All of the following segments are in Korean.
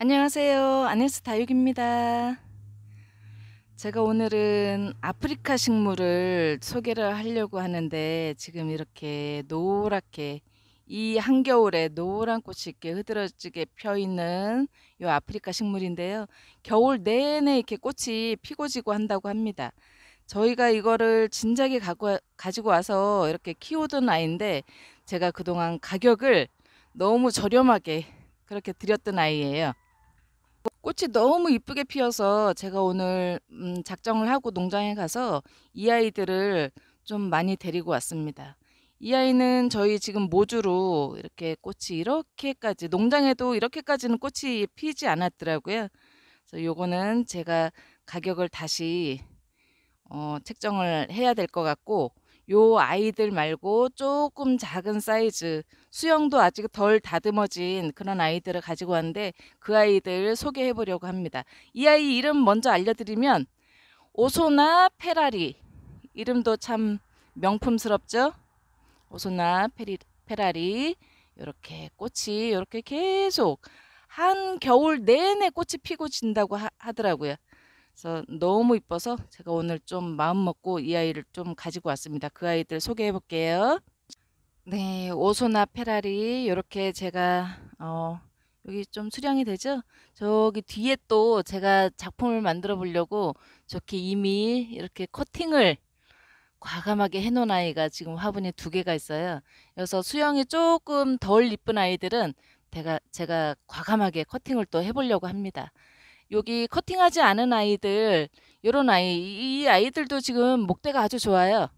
안녕하세요. 아네스 다육입니다. 제가 오늘은 아프리카 식물을 소개를 하려고 하는데 지금 이렇게 노랗게 이 한겨울에 노란 꽃이 이렇게 흐드러지게 펴 있는 요 아프리카 식물인데요. 겨울 내내 이렇게 꽃이 피고 지고 한다고 합니다. 저희가 이거를 진작에 가고, 가지고 와서 이렇게 키우던 아이인데 제가 그동안 가격을 너무 저렴하게 그렇게 드렸던 아이예요. 꽃이 너무 이쁘게 피어서 제가 오늘 음, 작정을 하고 농장에 가서 이 아이들을 좀 많이 데리고 왔습니다. 이 아이는 저희 지금 모주로 이렇게 꽃이 이렇게까지 농장에도 이렇게까지는 꽃이 피지 않았더라고요. 그래서 요거는 제가 가격을 다시 어, 책정을 해야 될 것 같고 요 아이들 말고 조금 작은 사이즈, 수영도 아직 덜 다듬어진 그런 아이들을 가지고 왔는데 그 아이들 소개해 보려고 합니다. 이 아이 이름 먼저 알려드리면 오소나 페라리. 이름도 참 명품스럽죠? 오소나 페리, 페라리. 이렇게 꽃이 이렇게 계속 한 겨울 내내 꽃이 피고 진다고 하, 하더라고요. 그래서 너무 이뻐서 제가 오늘 좀 마음 먹고 이 아이를 좀 가지고 왔습니다. 그 아이들 소개해 볼게요. 네, 오소나 페라리 이렇게 제가 어 여기 좀 수량이 되죠? 저기 뒤에 또 제가 작품을 만들어 보려고 저렇게 이미 이렇게 커팅을 과감하게 해놓은 아이가 지금 화분에 두 개가 있어요. 그래서 수영이 조금 덜 이쁜 아이들은 제가, 제가 과감하게 커팅을 또 해보려고 합니다. 여기 커팅하지 않은 아이들 요런 아이 이 아이들도 지금 목대가 아주 좋아요.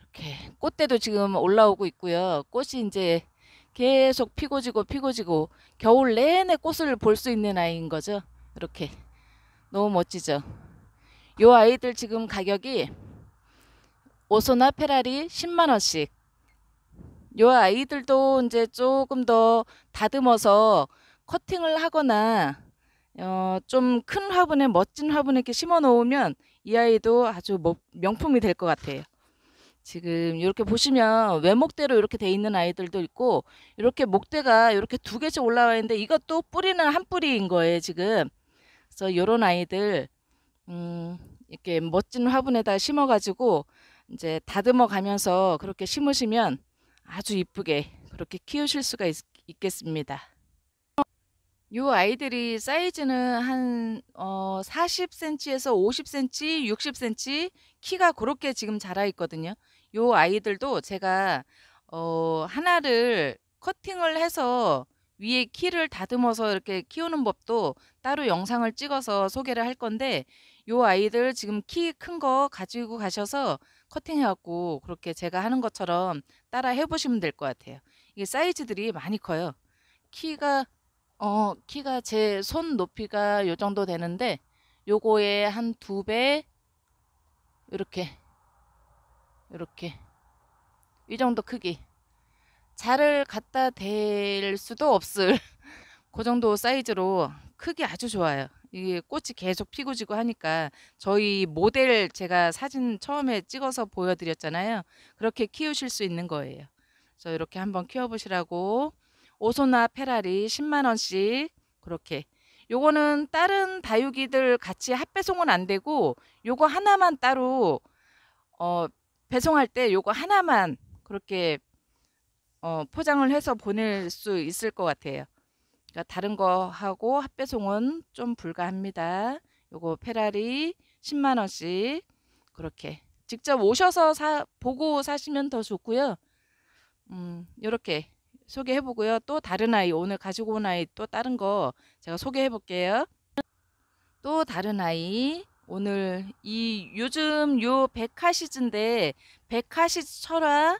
이렇게 꽃대도 지금 올라오고 있고요. 꽃이 이제 계속 피고 지고 피고 지고 겨울 내내 꽃을 볼 수 있는 아이인 거죠. 이렇게 너무 멋지죠. 요 아이들 지금 가격이 오소나 페라리 10만 원씩. 요 아이들도 이제 조금 더 다듬어서 커팅을 하거나 어, 좀 큰 화분에 멋진 화분에 이렇게 심어 놓으면 이 아이도 아주 뭐, 명품이 될 것 같아요. 지금 이렇게 보시면 외목대로 이렇게 돼 있는 아이들도 있고 이렇게 목대가 이렇게 두 개씩 올라와 있는데 이것도 뿌리는 한 뿌리인 거예요 지금. 그래서 요런 아이들 음, 이렇게 멋진 화분에다 심어가지고 이제 다듬어 가면서 그렇게 심으시면 아주 이쁘게 그렇게 키우실 수가 있, 있겠습니다. 요 아이들이 사이즈는 한, 어, 40cm에서 50cm, 60cm, 키가 그렇게 지금 자라 있거든요. 요 아이들도 제가, 어, 하나를 커팅을 해서 위에 키를 다듬어서 이렇게 키우는 법도 따로 영상을 찍어서 소개를 할 건데, 요 아이들 지금 키 큰 거 가지고 가셔서 커팅해갖고 그렇게 제가 하는 것처럼 따라 해보시면 될 것 같아요. 이게 사이즈들이 많이 커요. 키가 어, 키가 제 손 높이가 요 정도 되는데 요거에 한 두 배 이렇게 이렇게 이 정도 크기 자를 갖다 댈 수도 없을 그 정도 사이즈로 크기 아주 좋아요. 이게 꽃이 계속 피고 지고 하니까 저희 모델 제가 사진 처음에 찍어서 보여드렸잖아요. 그렇게 키우실 수 있는 거예요. 그래서 이렇게 한번 키워보시라고 오소나 페라리 10만원씩 그렇게 요거는 다른 다육이들 같이 합배송은 안 되고 요거 하나만 따로 어 배송할 때 요거 하나만 그렇게 어 포장을 해서 보낼 수 있을 것 같아요. 그러니까 다른 거 하고 합배송은 좀 불가합니다. 요거 페라리 10만 원씩 그렇게 직접 오셔서 사 보고 사시면 더 좋고요. 음, 요렇게 소개해보고요. 또 다른 아이 오늘 가지고 온 아이 또 다른 거 제가 소개해볼게요. 또 다른 아이 오늘 이 요즘 요백화시즌인데백화시즌 철화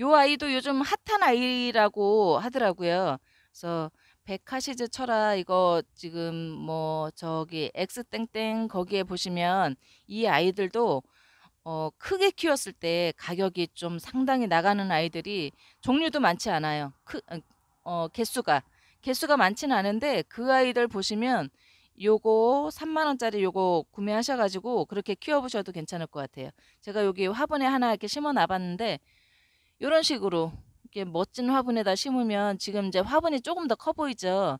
요 아이도 요즘 핫한 아이라고 하더라고요. 그래서 백화시즈 철화 이거 지금 뭐 저기 엑스 땡땡 거기에 보시면 이 아이들도 어 크게 키웠을 때 가격이 좀 상당히 나가는 아이들이 종류도 많지 않아요. 크, 어, 어 개수가 개수가 많지는 않은데 그 아이들 보시면 요거 3만 원짜리 요거 구매하셔 가지고 그렇게 키워 보셔도 괜찮을 것 같아요. 제가 여기 화분에 하나 이렇게 심어 놔 봤는데 요런 식으로 이렇게 멋진 화분에다 심으면 지금 이제 화분이 조금 더 커 보이죠.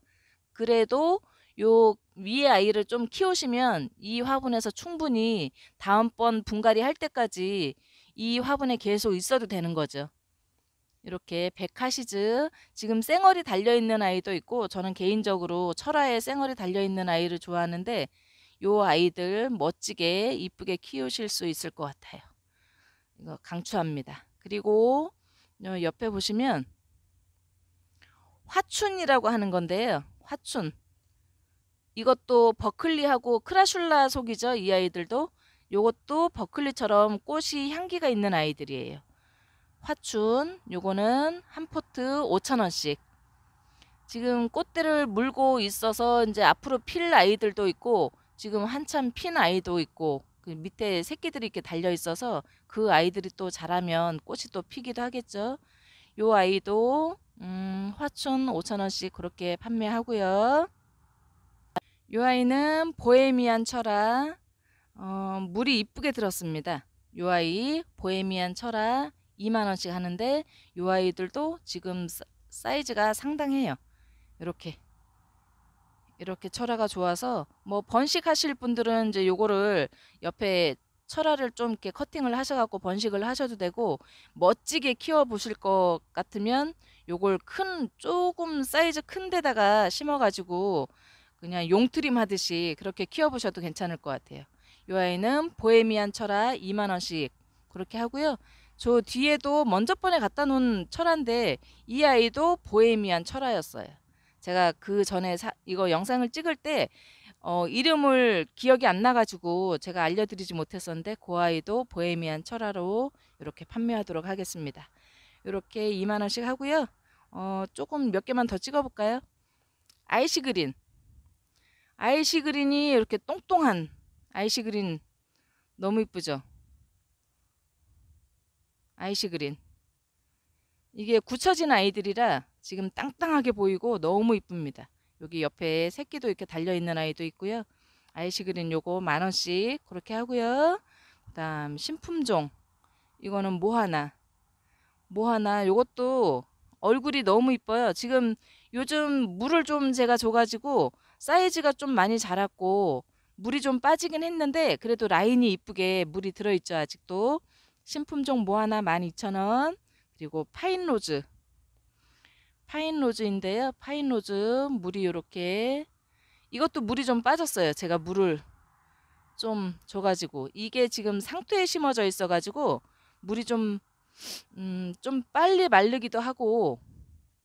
그래도 요 위에 아이를 좀 키우시면 이 화분에서 충분히 다음번 분갈이 할 때까지 이 화분에 계속 있어도 되는 거죠. 이렇게 백화시즈 지금 쌩얼이 달려있는 아이도 있고 저는 개인적으로 철화에 쌩얼이 달려있는 아이를 좋아하는데 요 아이들 멋지게 이쁘게 키우실 수 있을 것 같아요. 이거 강추합니다. 그리고 옆에 보시면 화춘이라고 하는 건데요. 화춘. 이것도 버클리하고 크라슐라 속이죠. 이 아이들도. 요것도 버클리처럼 꽃이 향기가 있는 아이들이에요. 화춘 요거는 한 포트 5,000원씩. 지금 꽃들을 물고 있어서 이제 앞으로 필 아이들도 있고 지금 한참 핀 아이도 있고 그 밑에 새끼들이 이렇게 달려 있어서 그 아이들이 또 자라면 꽃이 또 피기도 하겠죠. 요 아이도 음, 화춘 5,000원씩 그렇게 판매하고요. 요 아이는 보헤미안 철아 어, 물이 이쁘게 들었습니다. 요 아이 보헤미안 철아 2만원씩 하는데 요 아이들도 지금 사이즈가 상당해요. 이렇게 이렇게 철화가 좋아서 뭐 번식하실 분들은 이제 요거를 옆에 철화를 좀 이렇게 커팅을 하셔갖고 번식을 하셔도 되고 멋지게 키워 보실 것 같으면 요걸 큰 조금 사이즈 큰 데다가 심어가지고 그냥 용트림 하듯이 그렇게 키워보셔도 괜찮을 것 같아요. 이 아이는 보헤미안 철화 2만원씩 그렇게 하고요. 저 뒤에도 먼저 번에 갖다 놓은 철화인데 이 아이도 보헤미안 철화였어요. 제가 그 전에 사, 이거 영상을 찍을 때 어, 이름을 기억이 안 나가지고 제가 알려드리지 못했었는데 그 아이도 보헤미안 철화로 이렇게 판매하도록 하겠습니다. 이렇게 2만원씩 하고요. 어, 조금 몇 개만 더 찍어볼까요? 아이시 그린 아이시 그린이 이렇게 똥똥한 아이시 그린 너무 이쁘죠? 아이시 그린 이게 굳혀진 아이들이라 지금 땅땅하게 보이고 너무 이쁩니다. 여기 옆에 새끼도 이렇게 달려있는 아이도 있고요. 아이시 그린 요거 만원씩 그렇게 하고요. 그 다음 신품종 이거는 모하나 모하나 요것도 얼굴이 너무 이뻐요. 지금 요즘 물을 좀 제가 줘가지고 사이즈가 좀 많이 자랐고 물이 좀 빠지긴 했는데 그래도 라인이 이쁘게 물이 들어있죠 아직도 신품종 뭐 하나 12,000원 그리고 파인로즈 파인로즈인데요 파인로즈 물이 이렇게 이것도 물이 좀 빠졌어요 제가 물을 좀 줘가지고 이게 지금 상투에 심어져 있어가지고 물이 좀, 음, 좀 빨리 마르기도 하고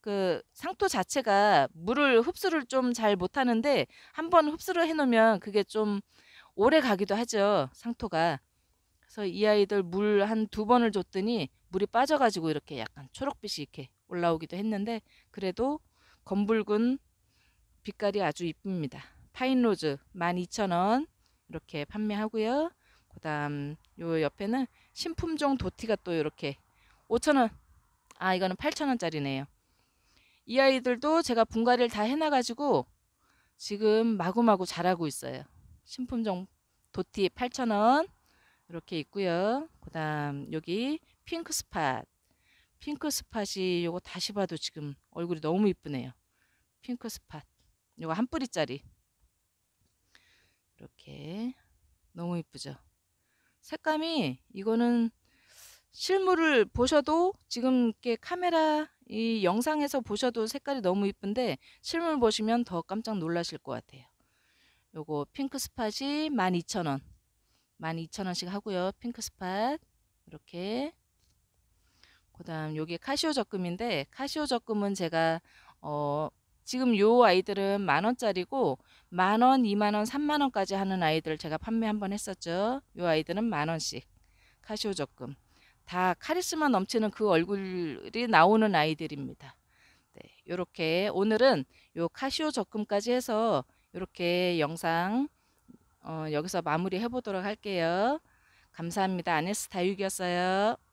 그 상토 자체가 물을 흡수를 좀 잘 못하는데 한 번 흡수를 해놓으면 그게 좀 오래 가기도 하죠 상토가 그래서 이 아이들 물 한 두 번을 줬더니 물이 빠져가지고 이렇게 약간 초록빛이 이렇게 올라오기도 했는데 그래도 검붉은 빛깔이 아주 이쁩니다 파인로즈 12,000원 이렇게 판매하고요 그 다음 요 옆에는 신품종 도티가 또 이렇게 5,000원 아 이거는 8,000원짜리네요 이 아이들도 제가 분갈이를 다 해놔가지고 지금 마구마구 자라고 있어요. 신품종 도티 8,000원 이렇게 있고요. 그 다음 여기 핑크 스팟 핑크 스팟이 요거 다시 봐도 지금 얼굴이 너무 이쁘네요. 핑크 스팟 요거 한 뿌리짜리 이렇게 너무 이쁘죠. 색감이 이거는 실물을 보셔도 지금 이렇게 카메라 이 영상에서 보셔도 색깔이 너무 이쁜데 실물 보시면 더 깜짝 놀라실 것 같아요. 요거 핑크 스팟이 12,000원. 12,000원씩 하고요. 핑크 스팟 이렇게 그다음 요게 카시오 적금인데 카시오 적금은 제가 어 지금 요 아이들은 만 원짜리고 만 원, 2만 원, 3만 원까지 하는 아이들 제가 판매 한번 했었죠. 요 아이들은 만 원씩 카시오 적금. 다 카리스마 넘치는 그 얼굴이 나오는 아이들입니다. 네, 이렇게 오늘은 요 카시오 적금까지 해서 이렇게 영상 어, 여기서 마무리 해보도록 할게요. 감사합니다. 아네스 다육이었어요.